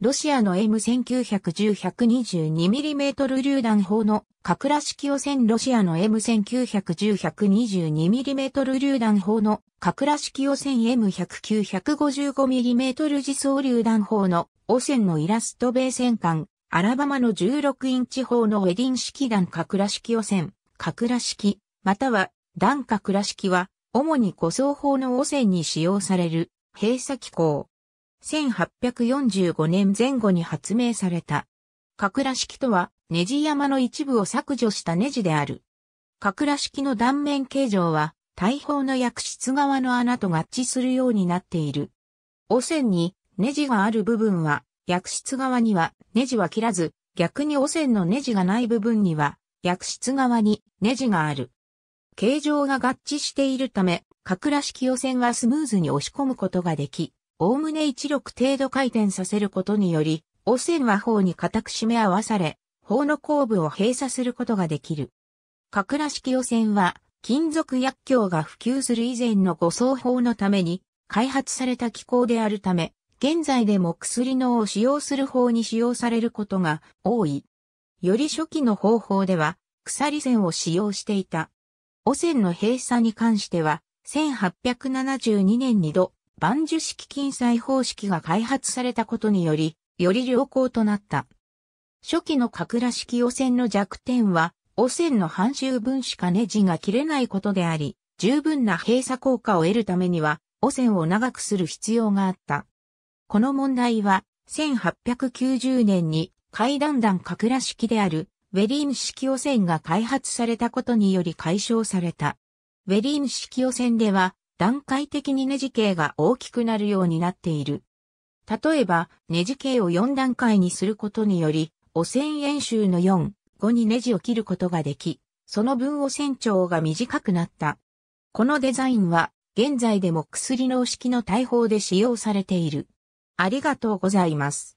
ロシアの M1910-122mm 榴弾砲の格ラ式汚染ロシアの M1910-122mm 榴弾砲の格ラ式汚染 M109-155mm 自走榴弾砲の汚染のイラスト米戦艦アラバマの16インチ砲のウェディン式弾格ラ式汚染格ラ式または弾格ラ式は主に護送砲の汚染に使用される閉鎖機構1845年前後に発明された。かくら式とは、ネジ山の一部を削除したネジである。かくら式の断面形状は、大砲の薬室側の穴と合致するようになっている。汚染にネジがある部分は、薬室側にはネジは切らず、逆に汚染のネジがない部分には、薬室側にネジがある。形状が合致しているため、かくら式汚染はスムーズに押し込むことができ、おおむね一力程度回転させることにより、汚染は方に固く締め合わされ、方の後部を閉鎖することができる。かくら式汚染は、金属薬莢が普及する以前の護送法のために、開発された機構であるため、現在でも薬のを使用する法に使用されることが多い。より初期の方法では、鎖線を使用していた。汚染の閉鎖に関しては、1872年に度、万寿式金砕方式が開発されたことにより、より良好となった。初期の格羅式汚染の弱点は、汚染の半周分しかネジが切れないことであり、十分な閉鎖効果を得るためには、汚染を長くする必要があった。この問題は、1890年に階段段格羅式である、ウェリーム式汚染が開発されたことにより解消された。ウェリーム式汚染では、段階的にネジ径が大きくなるようになっている。例えば、ネジ径を4段階にすることにより、汚染演習の4、5にネジを切ることができ、その分汚染長が短くなった。このデザインは、現在でも薬の式の大砲で使用されている。ありがとうございます。